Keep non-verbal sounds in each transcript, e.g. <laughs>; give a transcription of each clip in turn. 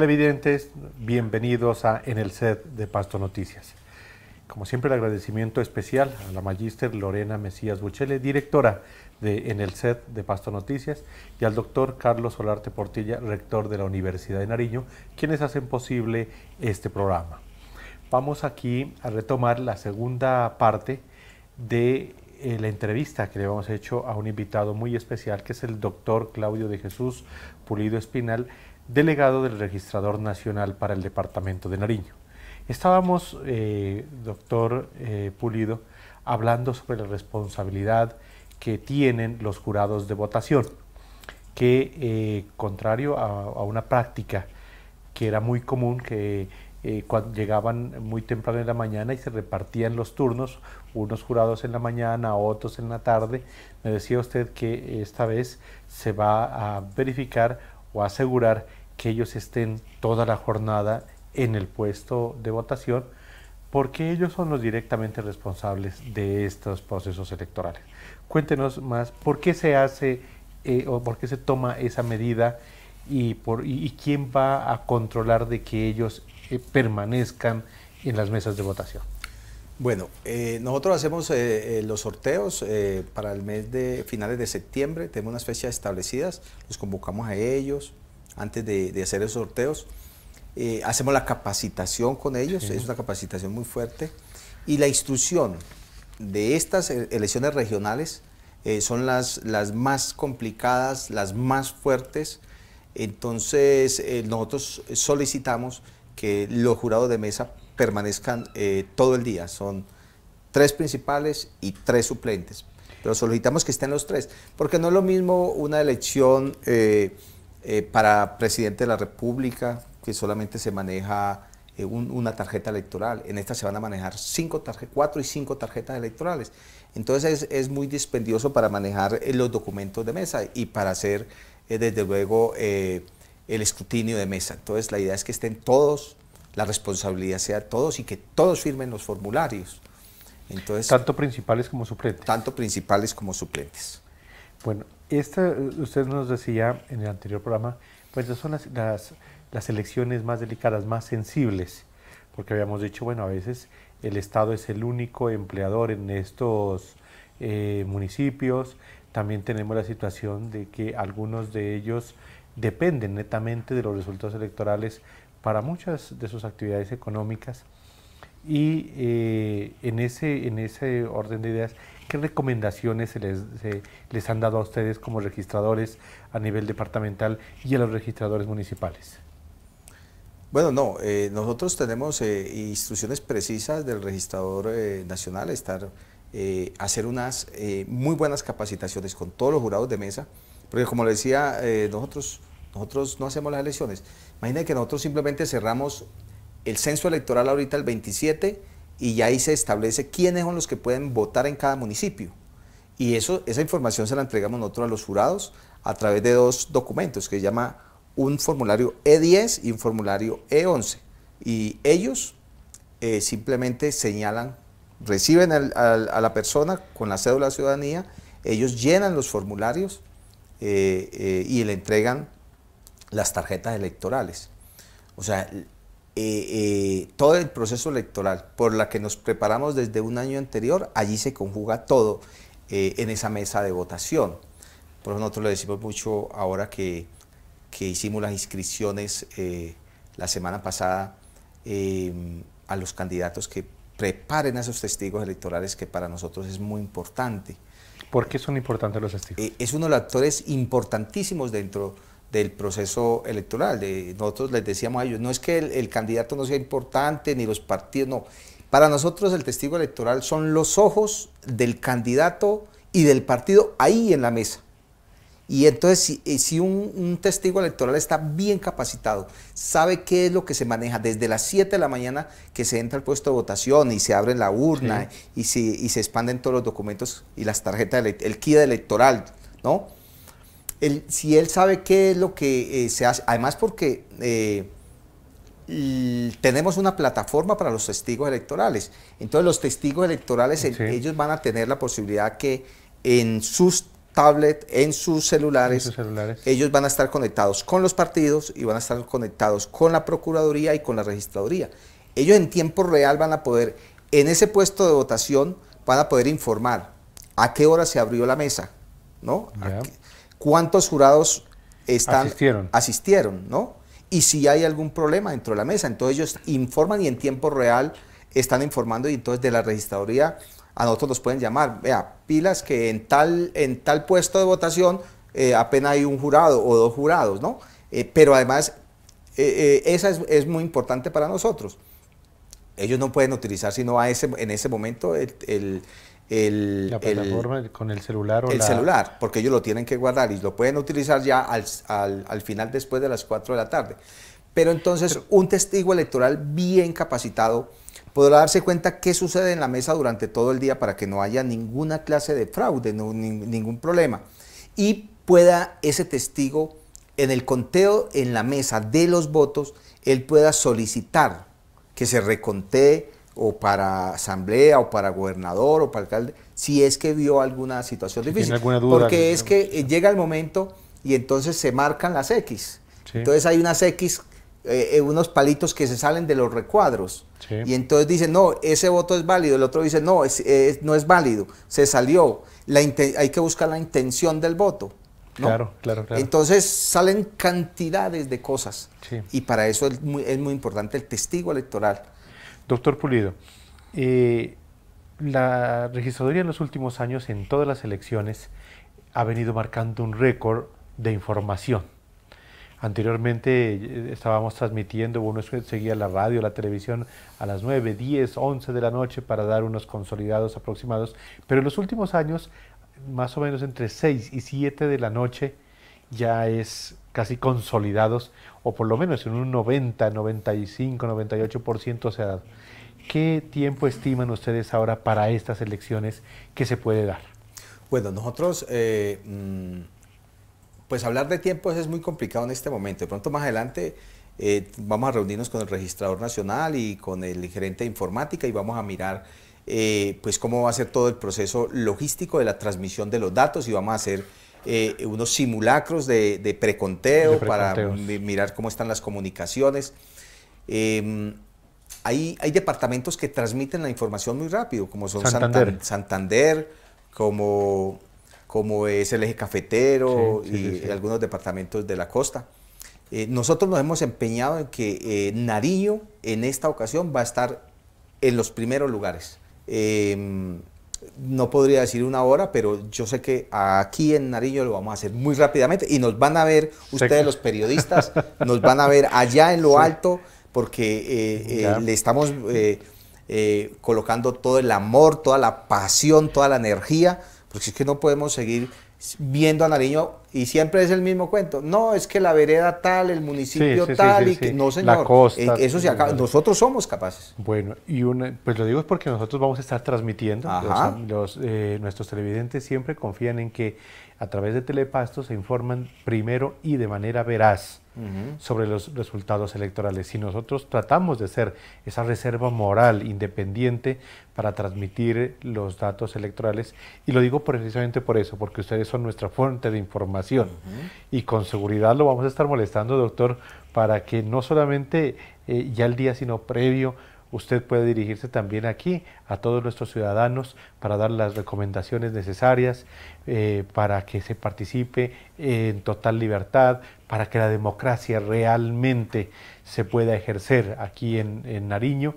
televidentes, bienvenidos a En el Set de Pasto Noticias. Como siempre, el agradecimiento especial a la magíster Lorena Mesías Buchele, directora de En el Set de Pasto Noticias, y al doctor Carlos Solarte Portilla, rector de la Universidad de Nariño, quienes hacen posible este programa. Vamos aquí a retomar la segunda parte de eh, la entrevista que le hemos hecho a un invitado muy especial, que es el doctor Claudio de Jesús Pulido Espinal, delegado del Registrador Nacional para el Departamento de Nariño. Estábamos, eh, doctor eh, Pulido, hablando sobre la responsabilidad que tienen los jurados de votación, que eh, contrario a, una práctica que era muy común, que llegaban muy temprano en la mañana y se repartían los turnos, unos jurados en la mañana, otros en la tarde, me decía usted que esta vez se va a verificar o asegurar que ellos estén toda la jornada en el puesto de votación porque ellos son los directamente responsables de estos procesos electorales. Cuéntenos más por qué se hace eh, o por qué se toma esa medida y, por, quién va a controlar de que ellos eh, permanezcan en las mesas de votación. Bueno, eh, nosotros hacemos eh, eh, los sorteos para el mes de finales de septiembre, tenemos unas fechas establecidas, los convocamos a ellos antes de, hacer esos sorteos, hacemos la capacitación con ellos, es una capacitación muy fuerte, y la instrucción de estas e-, elecciones regionales son las, las más complicadas, las más fuertes, entonces nosotros solicitamos que los jurados de mesa permanezcan eh, todo el día. Son tres principales y tres suplentes. Pero solicitamos que estén los tres, porque no es lo mismo una elección eh, eh, para presidente de la República, que solamente se maneja una tarjeta electoral. En esta se van a manejar cinco cuatro y cinco tarjetas electorales. Entonces es, es muy dispendioso para manejar los documentos de mesa y para hacer, desde luego, el escrutinio de mesa. Entonces la idea es que estén todos la responsabilidad sea de todos y que todos firmen los formularios. Entonces, tanto principales como suplentes. Tanto principales como suplentes. Bueno, esta, eh, usted nos decía en el anterior programa, pues son las, elecciones más delicadas, más sensibles, porque habíamos dicho, bueno, a veces el Estado es el único empleador en estos eh, municipios, también tenemos la situación de que algunos de ellos dependen netamente de los resultados electorales para muchas de sus actividades económicas. Y eh, en, ese, en ese orden de ideas, ¿qué recomendaciones les, han dado a ustedes como registradores a nivel departamental y a los registradores municipales? Bueno, no, eh, nosotros tenemos eh, instrucciones precisas del registrador nacional, estar, hacer unas muy buenas capacitaciones con todos los jurados de mesa, porque como le decía, nosotros nosotros no hacemos las elecciones. Imagínense que nosotros simplemente cerramos el censo electoral ahorita el 27 y ya ahí se establece quiénes son los que pueden votar en cada municipio. Y eso, esa información se la entregamos nosotros a los jurados a través de dos documentos que se llama un formulario E10 y un formulario E11. Y ellos eh, simplemente señalan, reciben a la persona con la cédula de ciudadanía, ellos llenan los formularios eh, eh, y le entregan las tarjetas electorales. O sea, eh, eh, todo el proceso electoral por la que nos preparamos desde un año anterior, allí se conjuga todo eh, en esa mesa de votación. Por eso nosotros le decimos mucho ahora que, que hicimos las inscripciones la semana pasada a los candidatos que preparen a esos testigos electorales que para nosotros es muy importante. ¿Por qué son importantes los testigos? es uno de los actores importantísimos dentro del proceso electoral. De, nosotros les decíamos a ellos, no es que el, candidato no sea importante, ni los partidos, no. Para nosotros el testigo electoral son los ojos del candidato y del partido ahí en la mesa. Y entonces, si, eh, un, testigo electoral está bien capacitado, sabe qué es lo que se maneja desde las 7 de la mañana que se entra al puesto de votación y se abre la urna y, se, y se expanden todos los documentos y las tarjetas, el, el electoral, ¿no? si él sabe qué es lo que eh, se hace, además porque eh, tenemos una plataforma para los testigos electorales, entonces los testigos electorales, ellos van a tener la posibilidad que en sus tablets, en sus, celulares, ellos van a estar conectados con los partidos y van a estar conectados con la Procuraduría y con la Registraduría. Ellos en tiempo real van a poder, en ese puesto de votación, van a poder informar a qué hora se abrió la mesa, ¿no? cuántos jurados están, asistieron. ¿no? Y si hay algún problema dentro de la mesa. Entonces ellos informan y en tiempo real están informando y entonces de la registraduría a nosotros los pueden llamar, vea, pilas que en tal, en tal puesto de votación eh, apenas hay un jurado o dos jurados, ¿no? Eh, pero además, eh, esa es, muy importante para nosotros. Ellos no pueden utilizar sino a ese, en ese momento el el, la plataforma con el celular el celular, porque ellos lo tienen que guardar y lo pueden utilizar ya al, final después de las 4 de la tarde. Pero entonces un testigo electoral bien capacitado podrá darse cuenta qué sucede en la mesa durante todo el día para que no haya ninguna clase de fraude, ningún problema. Y pueda ese testigo en el conteo en la mesa de los votos, él pueda solicitar que se recontee o para asamblea o para gobernador o para alcalde, si es que vio alguna situación difícil. Porque es que eh, llega el momento y entonces se marcan las X. Entonces hay unas X, eh, eh, unos palitos que se salen de los recuadros. Y entonces dicen, no, ese voto es válido. El otro dice, no, no es válido. Se salió. hay que buscar la intención del voto. Claro, claro, claro. Entonces salen cantidades de cosas. Y para eso es muy importante el testigo electoral Doctor Pulido, eh, la registraduría en los últimos años, en todas las elecciones, ha venido marcando un récord de información. Anteriormente eh, estábamos transmitiendo, uno seguía la radio, la televisión a las 9, 10, 11 de la noche para dar unos consolidados aproximados, pero en los últimos años, más o menos entre 6 y 7 de la noche, ya es casi consolidados, o por lo menos en un 90, 95, 98% se ha dado. ¿Qué tiempo estiman ustedes ahora para estas elecciones que se puede dar? Bueno, nosotros, eh, mm, pues hablar de tiempos es muy complicado en este momento. De pronto más adelante eh, vamos a reunirnos con el registrador nacional y con el gerente de informática y vamos a mirar eh, pues cómo va a ser todo el proceso logístico de la transmisión de los datos y vamos a hacer eh, unos simulacros de, preconteo para mirar cómo están las comunicaciones. Em, hay, departamentos que transmiten la información muy rápido, como son Santander, como, como es el eje cafetero y algunos departamentos de la costa. Eh, nosotros nos hemos empeñado en que eh, Nariño en esta ocasión va a estar en los primeros lugares. Em, no podría decir una hora, pero yo sé que aquí en Nariño lo vamos a hacer muy rápidamente y nos van a ver ustedes los periodistas, <laughs> nos van a ver allá en lo alto porque eh, eh, le estamos eh, colocando todo el amor, toda la pasión, toda la energía, porque es que no podemos seguir viendo a Nariño y siempre es el mismo cuento. No, es que la vereda tal, el municipio tal, y que no, señor. Eh, eso se acaba. Nosotros somos capaces. Bueno, y pues lo digo es porque nosotros vamos a estar transmitiendo. Los, eh, nuestros televidentes siempre confían en que a través de Telepasto se informan primero y de manera veraz sobre los resultados electorales. Si nosotros tratamos de ser esa reserva moral independiente para transmitir los datos electorales, y lo digo precisamente por eso, porque ustedes son nuestra fuente de información y con seguridad lo vamos a estar molestando, doctor, para que no solamente eh, ya el día, sino previo, usted puede dirigirse también aquí a todos nuestros ciudadanos para dar las recomendaciones necesarias, eh, para que se participe en total libertad, para que la democracia realmente se pueda ejercer aquí en, Nariño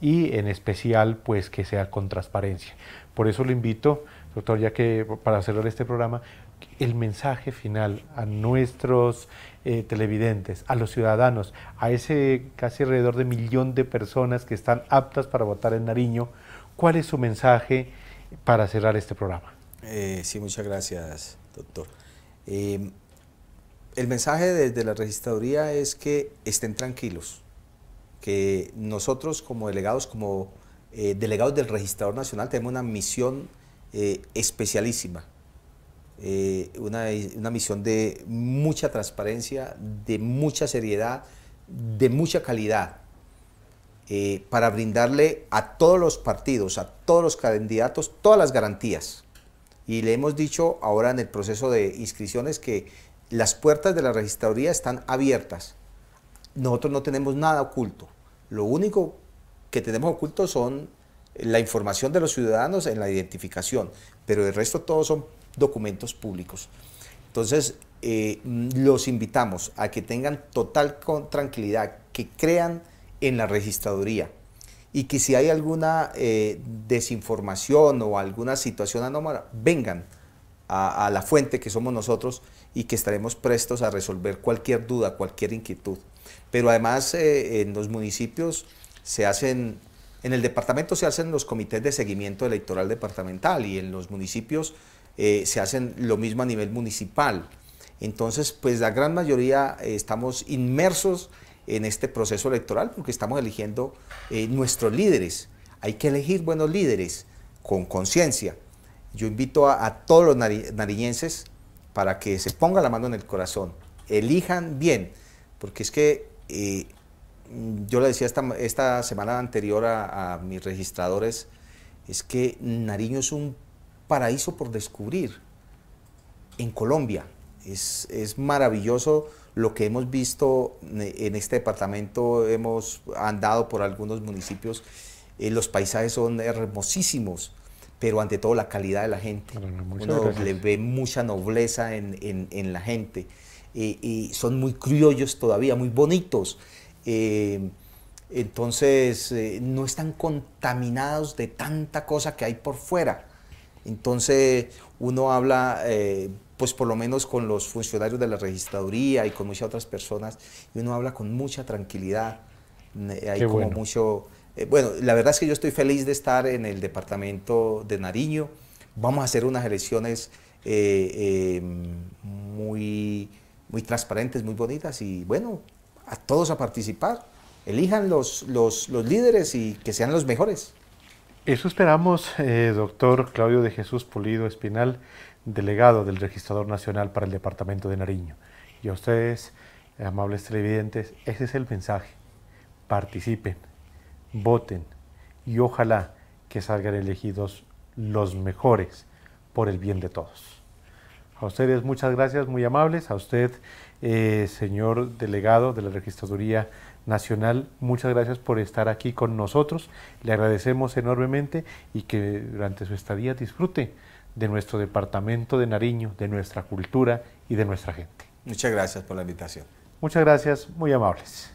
y en especial pues que sea con transparencia. Por eso lo invito, doctor, ya que para cerrar este programa, el mensaje final a nuestros eh, televidentes, a los ciudadanos, a ese casi alrededor de millón de personas que están aptas para votar en Nariño, ¿cuál es su mensaje para cerrar este programa? Eh, sí, muchas gracias, doctor. Eh, el mensaje desde la registraduría es que estén tranquilos, que nosotros como delegados, como delegados del registrador nacional, tenemos una misión especialísima eh, una, misión de mucha transparencia, de mucha seriedad, de mucha calidad, eh, para brindarle a todos los partidos, a todos los candidatos, todas las garantías. Y le hemos dicho ahora en el proceso de inscripciones que las puertas de la registraduría están abiertas. Nosotros no tenemos nada oculto. Lo único que tenemos oculto son la información de los ciudadanos en la identificación, pero el resto todos son documentos públicos. Entonces, eh, los invitamos a que tengan total tranquilidad, que crean en la registraduría y que si hay alguna eh, desinformación o alguna situación anómala, vengan a, la fuente que somos nosotros y que estaremos prestos a resolver cualquier duda, cualquier inquietud. Pero además eh, en los municipios se hacen, en el departamento se hacen los comités de seguimiento electoral departamental y en los municipios eh, se hacen lo mismo a nivel municipal. Entonces, pues la gran mayoría eh, estamos inmersos en este proceso electoral porque estamos eligiendo eh, nuestros líderes. Hay que elegir buenos líderes con conciencia. Yo invito a, todos los nariñenses para que se pongan la mano en el corazón, elijan bien, porque es que yo le decía esta, semana anterior a mis registradores, es que Nariño es un paraíso por descubrir en Colombia. Es, maravilloso lo que hemos visto en este departamento, hemos andado por algunos municipios, eh, los paisajes son hermosísimos, pero ante todo la calidad de la gente. Uno le ve mucha nobleza en, en, la gente. Eh, y son muy criollos todavía, muy bonitos. Eh, entonces, no están contaminados de tanta cosa que hay por fuera entonces uno habla, eh, pues por lo menos con los funcionarios de la registraduría y con muchas otras personas, y uno habla con mucha tranquilidad. Hay como bueno. mucho... Eh, bueno, la verdad es que yo estoy feliz de estar en el departamento de Nariño. Vamos a hacer unas elecciones eh, em, muy, muy transparentes, muy bonitas y bueno, a todos a participar. Elijan los, los líderes y que sean los mejores. Eso esperamos, eh, doctor Claudio de Jesús Pulido Espinal, delegado del Registrador Nacional para el Departamento de Nariño. Y a ustedes, amables televidentes, ese es el mensaje. Participen, voten y ojalá que salgan elegidos los mejores por el bien de todos. A ustedes muchas gracias, muy amables. A usted, eh, señor delegado de la Registraduría Nacional, muchas gracias por estar aquí con nosotros. Le agradecemos enormemente y que durante su estadía disfrute de nuestro departamento de Nariño, de nuestra cultura y de nuestra gente. Muchas gracias por la invitación. Muchas gracias, muy amables.